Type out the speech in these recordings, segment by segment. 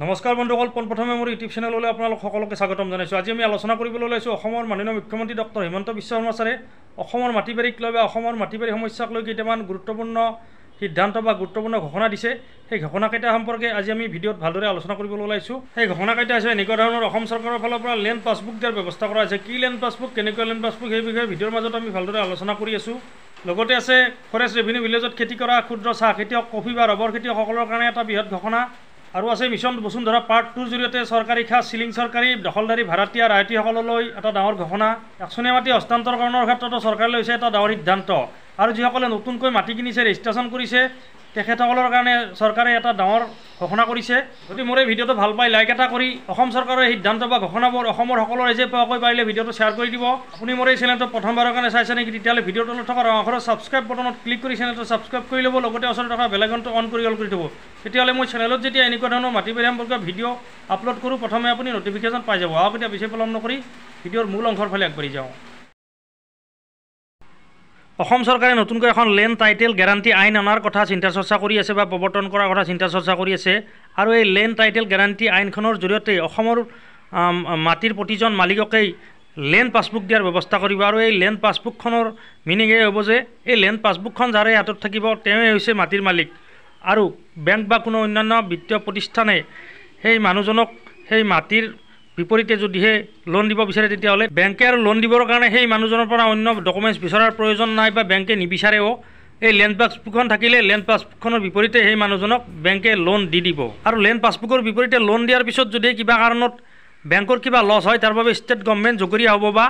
নমস্কাৰ বন্ধুসকল পোনপ্ৰথমে মোৰ ইউটিউব চেনেললৈ আপোনালোক সকলোকে স্বাগতম জনাইছোঁ আজি আমি আলোচনা কৰিবলৈ ওলাইছোঁ অসমৰ মাননীয় মুখ্যমন্ত্ৰী ডক্টৰ হিমন্ত বিশ্ব শৰ্মা ছাৰে অসমৰ মাটি বাৰীক লৈ বা অসমৰ মাটি বাৰী সমস্যাক লৈ কেইটামান গুৰুত্বপূৰ্ণ সিদ্ধান্ত বা গুৰুত্বপূৰ্ণ ঘোষণা দিছে সেই ঘোষণাকেইটা সম্পৰ্কে আজি আমি ভিডিঅ'ত ভালদৰে আলোচনা কৰিবলৈ ওলাইছোঁ সেই ঘোষণাকেইটা হৈছে এনেকুৱা ধৰণৰ অসম চৰকাৰৰ ফালৰ পৰা লেণ্ড পাছবুক দিয়াৰ ব্যৱস্থা কৰা হৈছে কি লেণ্ড পাছবুক কেনেকুৱা লেণ্ড পাছবুক সেই বিষয়ে ভিডিঅ'ৰ মাজত আমি ভালদৰে আলোচনা কৰি আছোঁ লগতে আছে ফৰেষ্ট ৰেভিনিউ ভিলেজত খেতি কৰা ক্ষুদ্ৰ চাহ খেতিয়ক কফি বা ৰবৰ খেতিয়কসকলৰ কাৰণে এটা বৃহৎ ঘোষণা আৰু আছে মিছন বসুন্ধৰা পাৰ্ট টুৰ জৰিয়তে চৰকাৰী খা চিলিং চৰকাৰী দখলদাৰী ভাৰাতীয় ৰাইটীসকললৈ এটা ডাঙৰ ঘোষণা একচনীয়া মাটি হস্তান্তৰকৰণৰ ক্ষেত্ৰতো চৰকাৰে লৈছে এটা ডাঙৰ সিদ্ধান্ত আৰু যিসকলে নতুনকৈ মাটি কিনিছে ৰেজিষ্ট্ৰেশ্যন কৰিছে তেখেতসকলৰ কাৰণে চৰকাৰে এটা ডাঙৰ ঘোষণা কৰিছে গতিকে মোৰ এই ভিডিঅ'টো ভাল পাই লাইক এটা কৰি অসম চৰকাৰৰ সিদ্ধান্ত বা ঘোষণাবোৰ অসমৰ সকলো ৰাইজে পোৱাকৈ পাৰিলে ভিডিঅ'টো শ্বেয়াৰ কৰি দিব আপুনি মোৰ এই চেনেলটো প্ৰথমবাৰৰ কাৰণে চাইছে নেকি তেতিয়াহ'লে ভিডিঅ'টো ভিডিঅ'টোত থকা ৰঙৰ ছাবস্ক্ৰাইব বটনত ক্লিক কৰি চেনেলটো ছাবস্ক্ৰাইব কৰি ল'ব লগতে ওচৰত থকা বেলেগনটো অন কৰি অল কৰি থ'ব তেতিয়াহ'লে মই চেনেলত যেতিয়া এনেকুৱা ধৰণৰ মাটি বেৰিয়াম বৰ্গ ভিডিঅ' আপলোড কৰোঁ প্ৰথমে আপুনি নটিফিকেশ্যন পাই যাব আৰু এতিয়া বিচাৰ পালন নকৰি ভিডিঅ'ৰ মূল অংশৰ ফালে আগবাঢ়ি যাওঁ অসম চৰকাৰে নতুনকৈ এখন লেণ্ড টাইটেল গেৰাণ্টি আইন অনাৰ কথা চিন্তা চৰ্চা কৰি আছে বা প্ৰৱৰ্তন কৰাৰ কথা চিন্তা চৰ্চা কৰি আছে আৰু এই লেণ্ড টাইটেল গেৰাণ্টি আইনখনৰ জৰিয়তে অসমৰ মাটিৰ প্ৰতিজন মালিককেই লেণ্ড পাছবুক দিয়াৰ ব্যৱস্থা কৰিব আৰু এই লেণ্ড পাছবুকখনৰ মিনিং এই হ'ব যে এই লেণ্ড পাছবুকখন যাৰে হাতত থাকিব তেওঁৱেই হৈছে মাটিৰ মালিক আৰু বেংক বা কোনো অন্যান্য বিত্তীয় প্ৰতিষ্ঠানে সেই মানুহজনক সেই মাটিৰ বিপৰীতে যদিহে লোন দিব বিচাৰে তেতিয়াহ'লে বেংকে আৰু লোন দিবৰ কাৰণে সেই মানুহজনৰ পৰা অন্য ডকুমেণ্টছ বিচৰাৰ প্ৰয়োজন নাই বা বেংকে নিবিচাৰেও এই লেণ্ড পাছবুকখন থাকিলে লেণ্ড পাছবুকখনৰ বিপৰীতে সেই মানুহজনক বেংকে লোন দি দিব আৰু লেণ্ড পাছবুকৰ বিপৰীতে লোন দিয়াৰ পিছত যদি কিবা কাৰণত বেংকৰ কিবা লছ হয় তাৰ বাবে ষ্টেট গভমেণ্ট জগৰীয়া হ'ব বা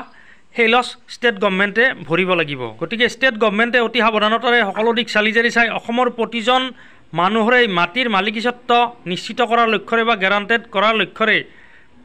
সেই লছ ষ্টেট গভমেণ্টে ভৰিব লাগিব গতিকে ষ্টেট গভমেণ্টে অতি সাৱধানতাৰে সকলো দিশ চালি জাৰি চাই অসমৰ প্ৰতিজন মানুহৰে মাটিৰ মালিকীস্বত্ব নিশ্চিত কৰাৰ লক্ষ্যৰে বা গেৰাণ্টেড কৰাৰ লক্ষ্যৰে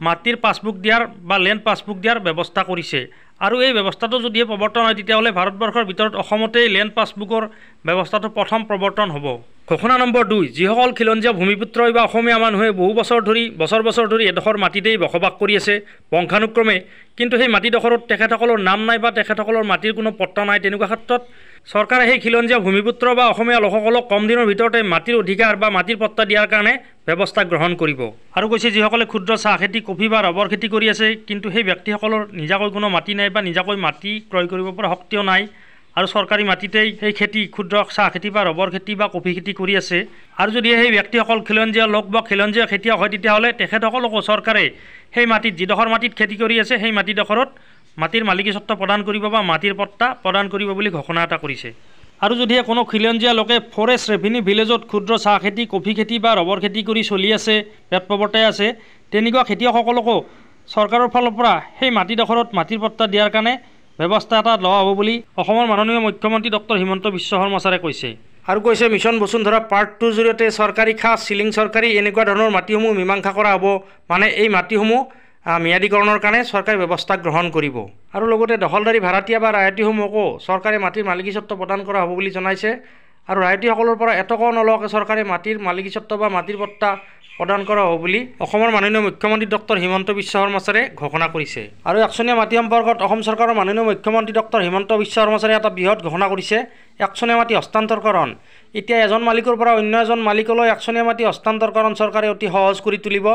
মাটিৰ পাছবুক দিয়াৰ বা লেণ্ড পাছবুক দিয়াৰ ব্যৱস্থা কৰিছে আৰু এই ব্যৱস্থাটো যদিহে প্ৰৱৰ্তন হয় তেতিয়াহ'লে ভাৰতবৰ্ষৰ ভিতৰত অসমতেই লেণ্ড পাছবুকৰ ব্যৱস্থাটো প্ৰথম প্ৰৱৰ্তন হ'ব ঘোষণা নম্বৰ দুই যিসকল খিলঞ্জীয় ভূমিপুত্ৰই বা অসমীয়া মানুহে বহু বছৰ ধৰি বছৰ বছৰ ধৰি এডোখৰ মাটিতেই বসবাস কৰি আছে বংশানুক্ৰমে কিন্তু সেই মাটিডোখৰত তেখেতসকলৰ নাম নাই বা তেখেতসকলৰ মাটিৰ কোনো পত্তা নাই তেনেকুৱা ক্ষেত্ৰত চৰকাৰে সেই খিলঞ্জীয়া ভূমিপুত্ৰ বা অসমীয়া লোকসকলক কম দিনৰ ভিতৰতে মাটিৰ অধিকাৰ বা মাটিৰ পত্তা দিয়াৰ কাৰণে ব্যৱস্থা গ্ৰহণ কৰিব আৰু কৈছে যিসকলে ক্ষুদ্ৰ চাহ খেতি কফি বা ৰবৰ খেতি কৰি আছে কিন্তু সেই ব্যক্তিসকলৰ নিজাকৈ কোনো মাটি নাই বা নিজাকৈ মাটি ক্ৰয় কৰিব পৰা শক্তিও নাই আৰু চৰকাৰী মাটিতেই সেই খেতি ক্ষুদ্ৰ চাহ খেতি বা ৰবৰ খেতি বা কফি খেতি কৰি আছে আৰু যদি সেই ব্যক্তিসকল খিলঞ্জীয়া লোক বা খিলঞ্জীয়া খেতিয়ক হয় তেতিয়াহ'লে তেখেতসকলকো চৰকাৰে সেই মাটিত যিডোখৰ মাটিত খেতি কৰি আছে সেই মাটিডোখৰত মাটিৰ মালিকীস্বত্ব প্ৰদান কৰিব বা মাটিৰ পট্টা প্ৰদান কৰিব বুলি ঘোষণা এটা কৰিছে আৰু যদিহে কোনো খিলঞ্জীয়া লোকে ফৰেষ্ট ৰেভিনিউ ভিলেজত ক্ষুদ্ৰ চাহ খেতি কফি খেতি বা ৰবৰ খেতি কৰি চলি আছে পেট প্ৰৱৰ্তাই আছে তেনেকুৱা খেতিয়কসকলকো চৰকাৰৰ ফালৰ পৰা সেই মাটিডোখৰত মাটিৰ পট্টা দিয়াৰ কাৰণে ব্যৱস্থা এটা লোৱা হ'ব বুলি অসমৰ মাননীয় মুখ্যমন্ত্ৰী ডক্টৰ হিমন্ত বিশ্ব শৰ্মা ছাৰে কৈছে আৰু কৈছে মিছন বসুন্ধৰা পাৰ্ট টুৰ জৰিয়তে চৰকাৰী খাচ চিলিং চৰকাৰী এনেকুৱা ধৰণৰ মাটিসমূহ মীমাংসা কৰা হ'ব মানে এই মাটিসমূহ ম্যাদীকৰণৰ কাৰণে চৰকাৰে ব্যৱস্থা গ্ৰহণ কৰিব আৰু লগতে দখলদাৰী ভাৰাতীয় বা ৰায়তীসমূহকো চৰকাৰে মাটিৰ মালিকীস্বত্ব প্ৰদান কৰা হ'ব বুলি জনাইছে আৰু ৰায়তীসকলৰ পৰা এটকাও নলওৱাকৈ চৰকাৰে মাটিৰ মালিকীস্বত্ব বা মাটিৰ পট্টা প্ৰদান কৰা হ'ব বুলি অসমৰ মাননীয় মুখ্যমন্ত্ৰী ডক্টৰ হিমন্ত বিশ্ব শৰ্মা ছাৰে ঘোষণা কৰিছে আৰু একচনীয়া মাটি সম্পৰ্কত অসম চৰকাৰৰ মাননীয় মুখ্যমন্ত্ৰী ডক্টৰ হিমন্ত বিশ্ব শৰ্মা ছাৰে এটা বৃহৎ ঘোষণা কৰিছে একচনীয়া মাটি হস্তান্তৰকৰণ এতিয়া এজন মালিকৰ পৰা অন্য এজন মালিকলৈ একচনীয়া মাটি হস্তান্তৰকৰণ চৰকাৰে অতি সহজ কৰি তুলিব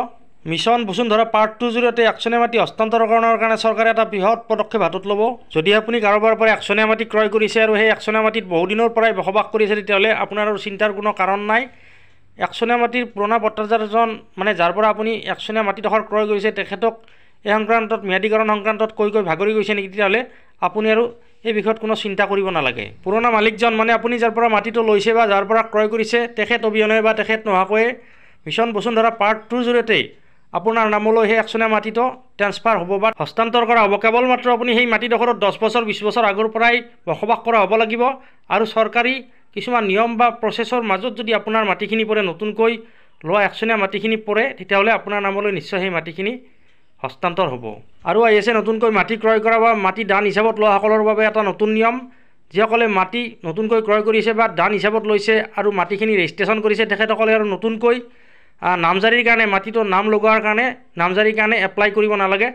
মিছন বসুন্ধৰা পাৰ্ট টুৰ জৰিয়তে একচনীয়া মাটি হস্তান্তৰকৰণৰ কাৰণে চৰকাৰে এটা বৃহৎ পদক্ষেপ হাতত ল'ব যদি আপুনি কাৰোবাৰ পৰা একচনীয়া মাটি ক্ৰয় কৰিছে আৰু সেই একচনীয়া মাটিত বহুদিনৰ পৰাই বসবাস কৰিছে তেতিয়াহ'লে আপোনাৰ চিন্তাৰ কোনো কাৰণ নাই একচনীয়া মাটিৰ পুৰণা পট্টাদাৰজন মানে যাৰ পৰা আপুনি একচনীয়া মাটিডোখৰ ক্ৰয় কৰিছে তেখেতক এই সংক্ৰান্তত ম্যাদীকৰণ সংক্ৰান্তত কৈ কৈ ভাগৰি গৈছে নেকি তেতিয়াহ'লে আপুনি আৰু এই বিষয়ত কোনো চিন্তা কৰিব নালাগে পুৰণা মালিকজন মানে আপুনি যাৰ পৰা মাটিটো লৈছে বা যাৰ পৰা ক্ৰয় কৰিছে তেখেত অবিহনে বা তেখেত নোহোৱাকৈয়ে মিছন বসুন্ধৰা পাৰ্ট টুৰ জৰিয়তে আপোনাৰ নামলৈ সেই একচনীয়া মাটিটো ট্ৰেন্সফাৰ হ'ব বা হস্তান্তৰ কৰা হ'ব কেৱল মাত্ৰ আপুনি সেই মাটিডোখৰত দহ বছৰ বিছ বছৰ আগৰ পৰাই বসবাস কৰা হ'ব লাগিব আৰু চৰকাৰী কিছুমান নিয়ম বা প্ৰচেছৰ মাজত যদি আপোনাৰ মাটিখিনি পৰে নতুনকৈ লোৱা একচনীয়া মাটিখিনি পৰে তেতিয়াহ'লে আপোনাৰ নামলৈ নিশ্চয় সেই মাটিখিনি হস্তান্তৰ হ'ব আৰু আই এছে নতুনকৈ মাটি ক্ৰয় কৰা বা মাটি দান হিচাপত লোৱাসকলৰ বাবে এটা নতুন নিয়ম যিসকলে মাটি নতুনকৈ ক্ৰয় কৰিছে বা দান হিচাপত লৈছে আৰু মাটিখিনি ৰেজিষ্ট্ৰেশ্যন কৰিছে তেখেতসকলে আৰু নতুনকৈ নামজাৰীৰ কাৰণে মাটিটো নাম লগোৱাৰ কাৰণে নামজাৰীৰ কাৰণে এপ্লাই কৰিব নালাগে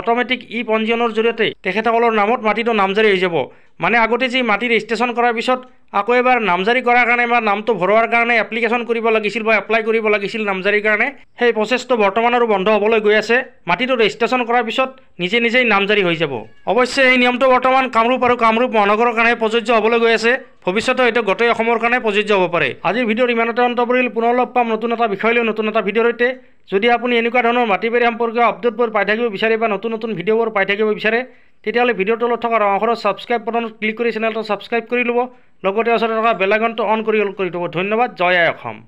অট'মেটিক ই পঞ্জীয়নৰ জৰিয়তে তেখেতসকলৰ নামত মাটিটো নামজাৰি হৈ যাব মানে আগতে যি মাটি ৰেজিষ্ট্ৰেশ্যন কৰাৰ পিছত আকৌ এবাৰ নামজাৰি কৰাৰ কাৰণে বা নামটো ভৰোৱাৰ কাৰণে এপ্লিকেশ্যন কৰিব লাগিছিল বা এপ্লাই কৰিব লাগিছিল নামজাৰিৰ কাৰণে সেই প্ৰচেছটো বৰ্তমানৰো বন্ধ হ'বলৈ গৈ আছে মাটিটো ৰেজিষ্ট্ৰেশ্যন কৰাৰ পিছত নিজে নিজেই নামজাৰি হৈ যাব অৱশ্যে এই নিয়মটো বৰ্তমান কামৰূপ আৰু কামৰূপ মহানগৰৰ কাৰণে প্ৰযোজ্য হ'বলৈ গৈ আছে ভৱিষ্যতে এইটো গোটেই অসমৰ কাৰণে প্ৰযোজ্য হ'ব পাৰে আজিৰ ভিডিঅ'ত ইমানতে অন্ত পৰিল পুনৰ লগ পাম নতুন এটা বিষয় লৈ নতুন এটা ভিডিঅ'ৰ সৈতে যদি আপুনি এনেকুৱা ধৰণৰ মাটিবাৰী সম্পৰ্কীয় আপডেটবোৰ পাই থাকিব বিচাৰে বা নতুন নতুন ভিডিঅ'বোৰ পাই থাকিব বিচাৰে তেতিয়াহ'লে ভিডিঅ'টোৰ লগত থকা অংশৰ ছাবস্ক্ৰাইব বটনত ক্লিক কৰি চেনেলটো ছাবস্ক্ৰাইব কৰি ল'ব লগতে ওচৰত থকা বেলাগনটো অন কৰি কৰি থ'ব ধন্যবাদ জয় অসম